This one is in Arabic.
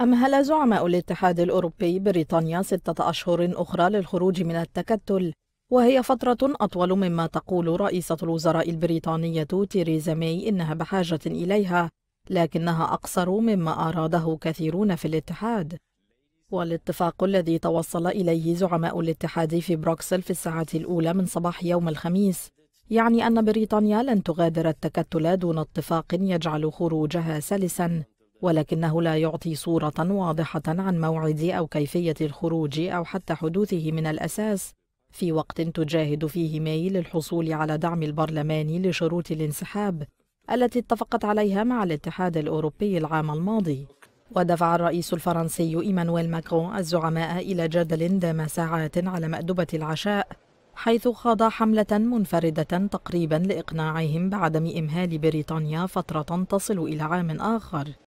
أمهل زعماء الاتحاد الأوروبي بريطانيا ستة أشهر أخرى للخروج من التكتل وهي فترة أطول مما تقول رئيسة الوزراء البريطانية تيريزا مي إنها بحاجة إليها لكنها أقصر مما أراده كثيرون في الاتحاد والاتفاق الذي توصل إليه زعماء الاتحاد في بروكسل في الساعة الأولى من صباح يوم الخميس يعني أن بريطانيا لن تغادر التكتل دون اتفاق يجعل خروجها سلساً ولكنه لا يعطي صورة واضحة عن موعد أو كيفية الخروج أو حتى حدوثه من الأساس في وقت تجاهد فيه ماي للحصول على دعم البرلمان لشروط الانسحاب التي اتفقت عليها مع الاتحاد الأوروبي العام الماضي ودفع الرئيس الفرنسي إيمانويل ماكرون الزعماء إلى جدل دام ساعات على مأدبة العشاء حيث خاض حملة منفردة تقريبا لإقناعهم بعدم إمهال بريطانيا فترة تصل إلى عام آخر